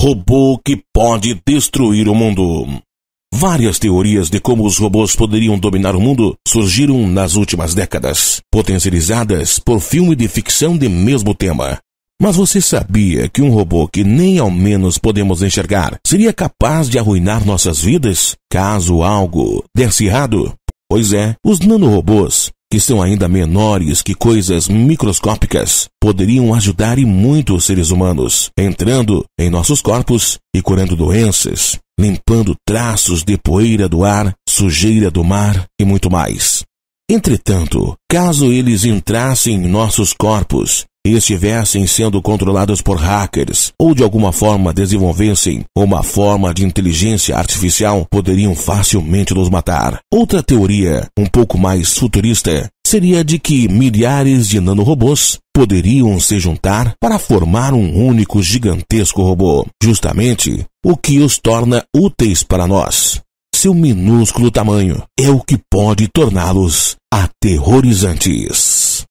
robô que pode destruir o mundo. Várias teorias de como os robôs poderiam dominar o mundo surgiram nas últimas décadas, potencializadas por filme de ficção de mesmo tema. Mas você sabia que um robô que nem ao menos podemos enxergar seria capaz de arruinar nossas vidas caso algo desse errado? Pois é, os nanorobôs que são ainda menores que coisas microscópicas, poderiam ajudar e muito os seres humanos, entrando em nossos corpos e curando doenças, limpando traços de poeira do ar, sujeira do mar e muito mais. Entretanto, caso eles entrassem em nossos corpos e estivessem sendo controladas por hackers ou de alguma forma desenvolvessem uma forma de inteligência artificial, poderiam facilmente nos matar. Outra teoria, um pouco mais futurista, seria de que milhares de nanorobôs poderiam se juntar para formar um único gigantesco robô, justamente o que os torna úteis para nós. Seu minúsculo tamanho é o que pode torná-los aterrorizantes.